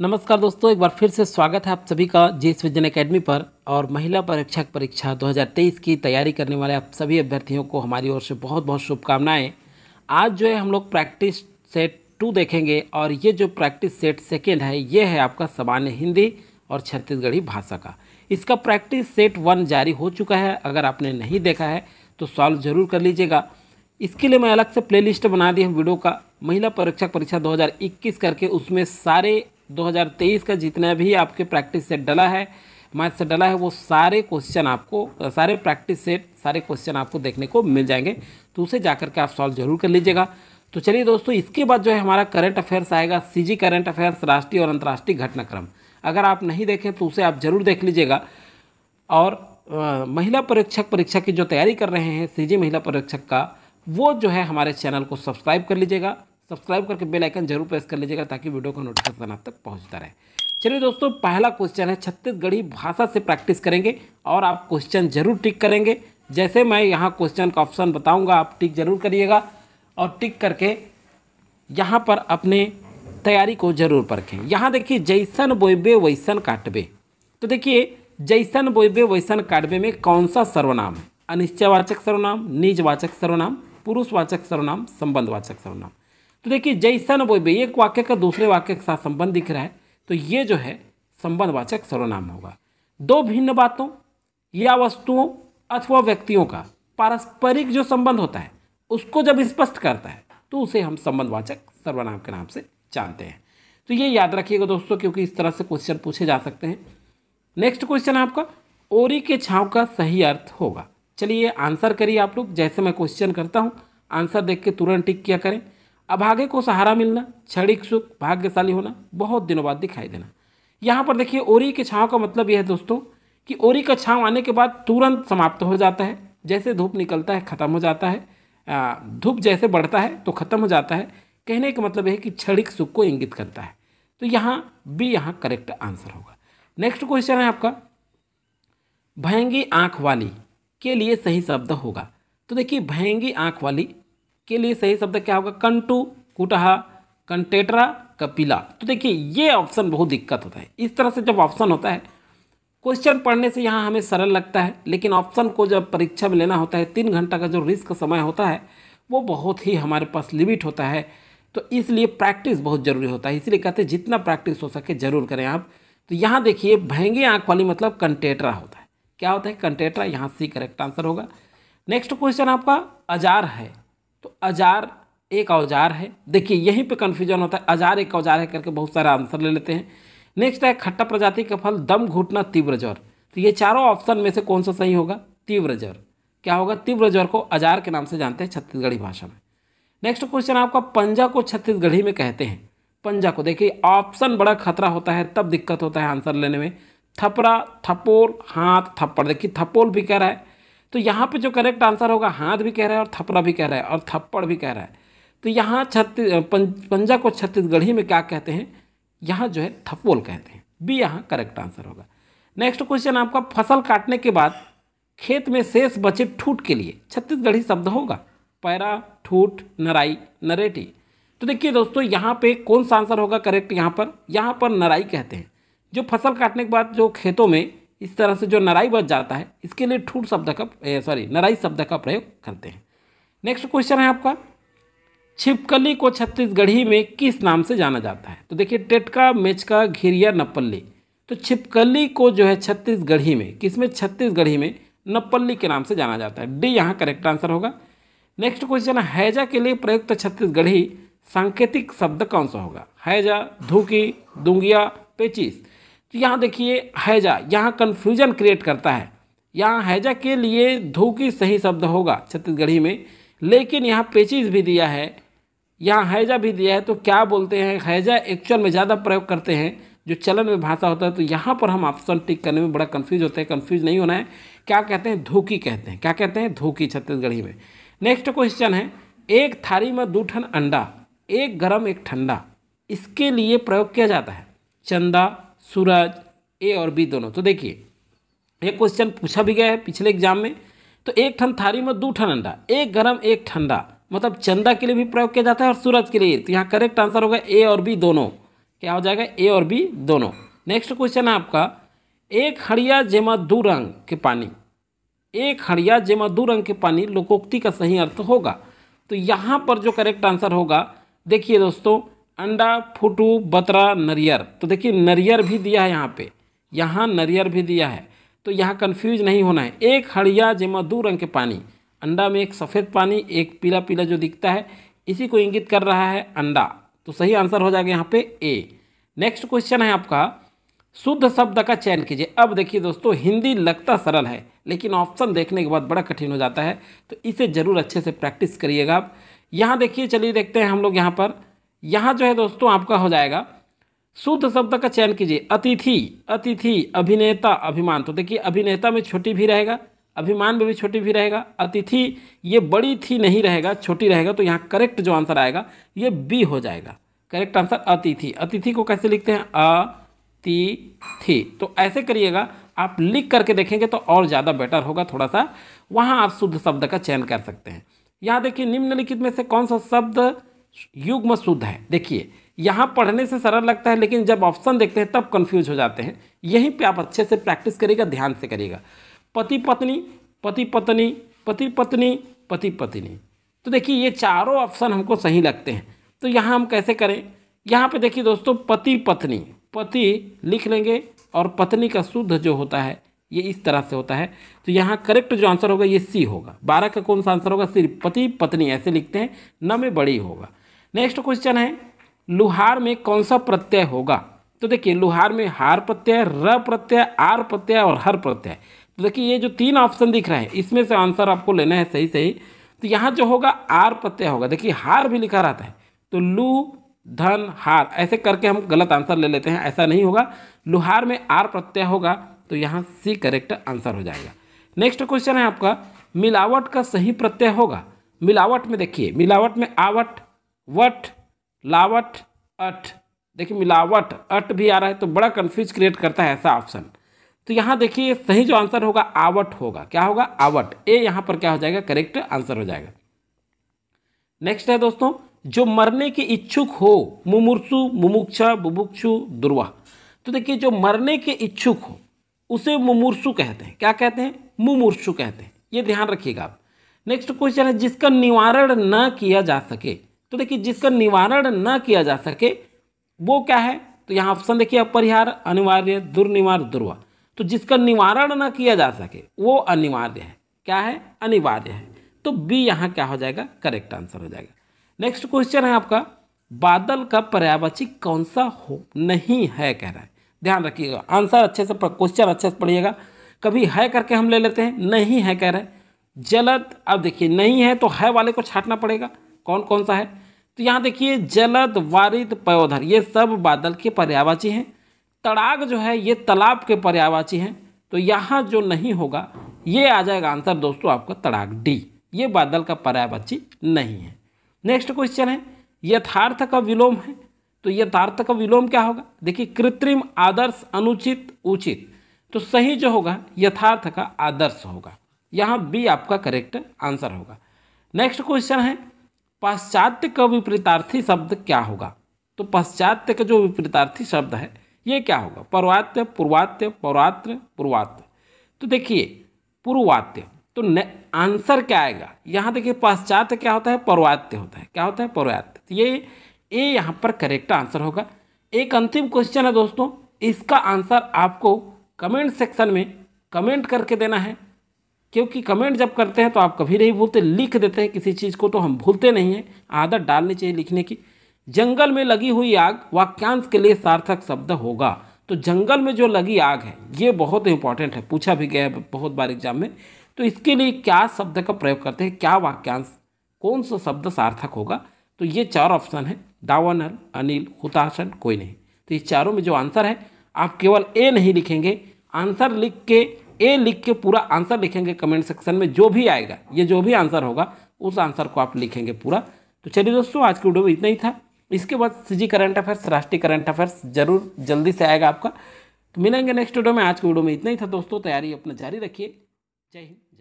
नमस्कार दोस्तों एक बार फिर से स्वागत है आप सभी का एस विजन अकेडमी पर और महिला परीक्षक परीक्षा 2023 की तैयारी करने वाले आप सभी अभ्यर्थियों को हमारी ओर से बहुत बहुत शुभकामनाएं आज जो है हम लोग प्रैक्टिस सेट टू देखेंगे और ये जो प्रैक्टिस सेट सेकेंड है ये है आपका सामान्य हिंदी और छत्तीसगढ़ी भाषा का इसका प्रैक्टिस सेट वन जारी हो चुका है अगर आपने नहीं देखा है तो सॉल्व ज़रूर कर लीजिएगा इसके लिए मैं अलग से प्लेलिस्ट बना दी हूँ वीडियो का महिला परीक्षक परीक्षा 2021 करके उसमें सारे 2023 का जितना भी आपके प्रैक्टिस सेट डला है मैथ से डला है वो सारे क्वेश्चन आपको सारे प्रैक्टिस सेट सारे क्वेश्चन आपको देखने को मिल जाएंगे तो उसे जा करके आप सॉल्व जरूर कर लीजिएगा तो चलिए दोस्तों इसके बाद जो है हमारा करंट अफेयर्स आएगा सीजी करंट अफेयर्स राष्ट्रीय और अंतर्राष्ट्रीय घटनाक्रम अगर आप नहीं देखें तो उसे आप ज़रूर देख लीजिएगा और आ, महिला परीक्षक परीक्षा की जो तैयारी कर रहे हैं सीजी महिला परीक्षक का वो जो है हमारे चैनल को सब्सक्राइब कर लीजिएगा सब्सक्राइब करके बेल आइकन जरूर प्रेस कर लीजिएगा ताकि वीडियो का नोटिफिकेशन आप तक पहुँचता रहे चलिए दोस्तों पहला क्वेश्चन है छत्तीसगढ़ी भाषा से प्रैक्टिस करेंगे और आप क्वेश्चन जरूर टिक करेंगे जैसे मैं यहाँ क्वेश्चन का ऑप्शन बताऊँगा आप टिक जरूर करिएगा और टिक करके यहाँ पर अपने तैयारी को जरूर परखें यहाँ देखिए जैसन बोइबे वैसन काटबे तो देखिए जैसन बोइबे वैसन काटबे में कौन सा सर्वनाम है अनिश्चयवाचक सर्वनाम निजवाचक सर्वनाम पुरुषवाचक सर्वनाम संबंधवाचक सर्वनाम तो देखिए जैसन वो भी एक वाक्य का दूसरे वाक्य के साथ संबंध दिख रहा है तो ये जो है संबंधवाचक सर्वनाम होगा दो भिन्न बातों या वस्तुओं अथवा व्यक्तियों का पारस्परिक जो संबंध होता है उसको जब स्पष्ट करता है तो उसे हम संबंधवाचक सर्वनाम के नाम से जानते हैं तो ये याद रखिएगा दोस्तों क्योंकि इस तरह से क्वेश्चन पूछे जा सकते हैं नेक्स्ट क्वेश्चन आपका ओरी के छाँव का सही अर्थ होगा चलिए आंसर करिए आप लोग जैसे मैं क्वेश्चन करता हूँ आंसर देख के तुरंत टिक किया करें अभागे को सहारा मिलना क्षणिक सुख भाग्यशाली होना बहुत दिनों बाद दिखाई देना यहाँ पर देखिए ओरी के छाँव का मतलब यह है दोस्तों कि ओरी का छाँव आने के बाद तुरंत समाप्त हो जाता है जैसे धूप निकलता है ख़त्म हो जाता है धूप जैसे बढ़ता है तो ख़त्म हो जाता है कहने का मतलब यह है कि क्षणिक सुख को इंगित करता है तो यहाँ बी यहाँ करेक्ट आंसर होगा नेक्स्ट क्वेश्चन है आपका भयंगी आँख वाली के लिए सही शब्द होगा तो देखिए भयंगी आँख वाली के लिए सही शब्द क्या होगा कंटू कुटहा कंटेटरा कपिला तो देखिए ये ऑप्शन बहुत दिक्कत होता है इस तरह से जब ऑप्शन होता है क्वेश्चन पढ़ने से यहाँ हमें सरल लगता है लेकिन ऑप्शन को जब परीक्षा में लेना होता है तीन घंटा का जो रिस्क समय होता है वो बहुत ही हमारे पास लिमिट होता है तो इसलिए प्रैक्टिस बहुत ज़रूरी होता है इसलिए कहते हैं जितना प्रैक्टिस हो सके ज़रूर करें आप तो यहाँ देखिए भेंगे आँख वाली मतलब कंटेटरा होता है क्या होता है कंटेटरा यहाँ सी करेक्ट आंसर होगा नेक्स्ट क्वेश्चन आपका अजार है तो अजार एक औजार है देखिए यहीं पे कन्फ्यूजन होता है अजार एक औजार है करके बहुत सारे आंसर ले लेते हैं नेक्स्ट है खट्टा प्रजाति का फल दम घुटना तीव्र ज्वर तो ये चारों ऑप्शन में से कौन सा सही होगा तीव्र ज्वर क्या होगा तीव्र ज्वर को अजार के नाम से जानते हैं छत्तीसगढ़ी भाषा में नेक्स्ट क्वेश्चन आपका पंजा को छत्तीसगढ़ी में कहते हैं पंजा को देखिए ऑप्शन बड़ा खतरा होता है तब दिक्कत होता है आंसर लेने में थपरा थपोल हाथ थप्पड़ देखिए थपोल भी कह रहा है तो यहाँ पे जो करेक्ट आंसर होगा हाथ भी कह रहा है और थपड़ा भी कह रहा है और थप्पड़ भी कह रहा है तो यहाँ छत्तीस पंजा को छत्तीसगढ़ी में क्या कहते हैं यहाँ जो है थप्पोल कहते हैं बी यहाँ करेक्ट आंसर होगा नेक्स्ट क्वेश्चन आपका फसल काटने के बाद खेत में शेष बचे ठूट के लिए छत्तीसगढ़ी शब्द होगा पैरा ठूट नराई नरेटी तो देखिए दोस्तों यहाँ पे कौन सा आंसर होगा करेक्ट यहाँ पर यहाँ पर नराई कहते हैं जो फसल काटने के बाद जो खेतों में इस तरह से जो नराई बच जाता है इसके लिए ठूठ शब्द का सॉरी नराई शब्द का प्रयोग करते हैं नेक्स्ट क्वेश्चन है आपका छिपकली को छत्तीसगढ़ी में किस नाम से जाना जाता है तो देखिए टेटका मेचका घिरिया नपल्ली तो छिपकली को जो है छत्तीसगढ़ी में किस में छत्तीसगढ़ी में नपल्ली के नाम से जाना जाता है डी यहाँ करेक्ट आंसर होगा नेक्स्ट क्वेश्चन है हैजा के लिए प्रयुक्त छत्तीसगढ़ी सांकेतिक शब्द कौन सा होगा हैजा धूकी दुंगिया पेचिस तो यहाँ देखिए हैजा यहाँ कन्फ्यूजन क्रिएट करता है यहाँ हैजा के लिए धोकी सही शब्द होगा छत्तीसगढ़ी में लेकिन यहाँ पेचिज भी दिया है यहाँ हैजा भी दिया है तो क्या बोलते हैं हैजा एक्चुअल में ज़्यादा प्रयोग करते हैं जो चलन में भाषा होता है तो यहाँ पर हम ऑप्शन टिक करने में बड़ा कन्फ्यूज होते हैं कन्फ्यूज नहीं होना है क्या कहते हैं धोखी कहते हैं क्या कहते हैं धोखी छत्तीसगढ़ी में नेक्स्ट क्वेश्चन है एक थाली में दूठन अंडा एक गरम एक ठंडा इसके लिए प्रयोग किया जाता है चंदा सूरज ए और बी दोनों तो देखिए एक क्वेश्चन पूछा भी गया है पिछले एग्जाम में तो एक ठन थारी में दो ठन अंडा एक गर्म एक ठंडा मतलब चंदा के लिए भी प्रयोग किया जाता है और सूरज के लिए तो यहाँ करेक्ट आंसर होगा ए और बी दोनों क्या हो जाएगा ए और बी दोनों नेक्स्ट क्वेश्चन है आपका एक हड़िया जेमा दो रंग के पानी एक हड़िया जेमा दो रंग के पानी लोकोक्ति का सही अर्थ होगा तो यहाँ पर जो करेक्ट आंसर होगा देखिए दोस्तों अंडा फुटू बतरा नरियर तो देखिए नरियर भी दिया है यहाँ पे यहाँ नरियर भी दिया है तो यहाँ कन्फ्यूज नहीं होना है एक हड़िया जिमा दो रंग के पानी अंडा में एक सफ़ेद पानी एक पीला पीला जो दिखता है इसी को इंगित कर रहा है अंडा तो सही आंसर हो जाएगा यहाँ पे ए नेक्स्ट क्वेश्चन है आपका शुद्ध शब्द का चयन कीजिए अब देखिए दोस्तों हिंदी लगता सरल है लेकिन ऑप्शन देखने के बाद बड़ा कठिन हो जाता है तो इसे ज़रूर अच्छे से प्रैक्टिस करिएगा आप यहाँ देखिए चलिए देखते हैं हम लोग यहाँ पर यहाँ जो है दोस्तों आपका हो जाएगा शुद्ध शब्द का चयन कीजिए अतिथि अतिथि अभिनेता अभिमान तो देखिए अभिनेता में छोटी भी रहेगा अभिमान में भी छोटी भी रहेगा अतिथि ये बड़ी थी नहीं रहेगा छोटी रहेगा तो यहाँ करेक्ट जो आंसर आएगा ये बी हो जाएगा करेक्ट आंसर अतिथि अतिथि को कैसे लिखते हैं अ ती थी तो ऐसे करिएगा आप लिख करके देखेंगे तो और ज़्यादा बेटर होगा थोड़ा सा वहाँ आप शुद्ध शब्द का चयन कर सकते हैं यहाँ देखिए निम्नलिखित में से कौन सा शब्द युग्म शुद्ध है देखिए यहाँ पढ़ने से सरल लगता है लेकिन जब ऑप्शन देखते हैं तब कन्फ्यूज हो जाते हैं यहीं पर आप अच्छे से प्रैक्टिस करिएगा ध्यान से करिएगा पति पत्नी पति पत्नी पति पत्नी पति पत्नी तो देखिए ये चारों ऑप्शन हमको सही लगते हैं तो यहाँ हम कैसे करें यहाँ पे देखिए दोस्तों पति पत्नी पति लिख लेंगे और पत्नी का शुद्ध जो होता है ये इस तरह से होता है तो यहाँ करेक्ट जो आंसर होगा ये सी होगा बारह का कौन सा आंसर होगा सिर्फ पति पत्नी ऐसे लिखते हैं न में बड़ी होगा नेक्स्ट क्वेश्चन है लुहार में कौन सा प्रत्यय होगा तो देखिए लुहार में हार प्रत्यय र प्रत्यय आर प्रत्यय और हर प्रत्यय तो देखिए ये जो तीन ऑप्शन दिख रहे हैं इसमें से आंसर आपको लेना है सही सही तो यहाँ जो होगा आर प्रत्यय होगा देखिए हार भी लिखा रहता है तो लू धन हार ऐसे करके हम गलत आंसर ले लेते हैं ऐसा नहीं होगा लुहार में आर प्रत्यय होगा तो यहाँ सी करेक्ट आंसर हो जाएगा नेक्स्ट क्वेश्चन है आपका मिलावट का सही प्रत्यय होगा मिलावट में देखिए मिलावट में आवट वट लावट अट देखिए मिलावट अट भी आ रहा है तो बड़ा कन्फ्यूज क्रिएट करता है ऐसा ऑप्शन तो यहाँ देखिए सही जो आंसर होगा आवट होगा क्या होगा आवट ए यहाँ पर क्या हो जाएगा करेक्ट आंसर हो जाएगा नेक्स्ट है दोस्तों जो मरने के इच्छुक हो मुमुर्सु मुमुक्षा बुभुक्षु दुर्वा तो देखिए जो मरने के इच्छुक हो उसे मुमुर्सु कहते हैं क्या कहते हैं मुमुर्सु कहते हैं ये ध्यान रखिएगा आप नेक्स्ट क्वेश्चन है जिसका निवारण न किया जा सके तो देखिए जिसका निवारण न किया जा सके वो क्या है तो यहाँ ऑप्शन देखिए अपरिहार अनिवार्य दुर्निवार दुर्वा तो जिसका निवारण न किया जा सके वो अनिवार्य है क्या है अनिवार्य है तो बी यहाँ क्या हो जाएगा करेक्ट आंसर हो जाएगा नेक्स्ट क्वेश्चन है आपका बादल का पर्यावाची कौन सा हो नहीं है कह रहा है ध्यान रखिएगा आंसर अच्छे से क्वेश्चन अच्छे से पढ़िएगा कभी है करके हम ले लेते हैं नहीं है कह रहे जलद अब देखिए नहीं है तो है वाले को छाटना पड़ेगा कौन कौन सा है तो यहाँ देखिए जलद वारित पयोधर ये सब बादल के पर्यावाची हैं तड़ाग जो है ये तालाब के पर्यावाची हैं तो यहाँ जो नहीं होगा ये आ जाएगा आंसर दोस्तों आपका तड़ाग डी ये बादल का पर्यावाची नहीं है नेक्स्ट क्वेश्चन है यथार्थ का विलोम है तो यथार्थ का विलोम क्या होगा देखिए कृत्रिम आदर्श अनुचित उचित तो सही जो होगा यथार्थ का आदर्श होगा यहाँ बी आपका करेक्ट आंसर होगा नेक्स्ट क्वेश्चन है पाश्चात्य का विपरीतार्थी शब्द क्या होगा तो पाश्चात्य का जो विपरीतार्थी शब्द है ये क्या होगा पर्वात्य पूर्वात्य पौरात्र पूर्वात्य तो देखिए पूर्वात्य तो आंसर क्या आएगा यहाँ देखिए पाश्चात्य क्या होता है पर्वात्य होता है क्या होता है पर्वात्य तो ये ये यहाँ पर करेक्ट आंसर होगा एक अंतिम क्वेश्चन है दोस्तों इसका आंसर आपको कमेंट सेक्शन में कमेंट करके देना है क्योंकि कमेंट जब करते हैं तो आप कभी नहीं भूलते लिख देते हैं किसी चीज़ को तो हम भूलते नहीं हैं आदत डालनी चाहिए लिखने की जंगल में लगी हुई आग वाक्यांश के लिए सार्थक शब्द होगा तो जंगल में जो लगी आग है ये बहुत इंपॉर्टेंट है पूछा भी गया है बहुत बार एग्जाम में तो इसके लिए क्या शब्द का प्रयोग करते हैं क्या वाक्यांश कौन सा शब्द सार्थक होगा तो ये चार ऑप्शन है दावानल अनिल हुतासन कोई नहीं तो ये चारों में जो आंसर है आप केवल ए नहीं लिखेंगे आंसर लिख के ए लिख के पूरा आंसर लिखेंगे कमेंट सेक्शन में जो भी आएगा ये जो भी आंसर होगा उस आंसर को आप लिखेंगे पूरा तो चलिए दोस्तों आज की वीडियो में इतना ही था इसके बाद सीजी करंट अफेयर्स राष्ट्रीय करंट अफेयर्स जरूर जल्दी से आएगा आपका तो मिलेंगे नेक्स्ट वीडियो में आज की वीडियो में इतना ही था दोस्तों तैयारी अपना जारी रखिए जय हिंद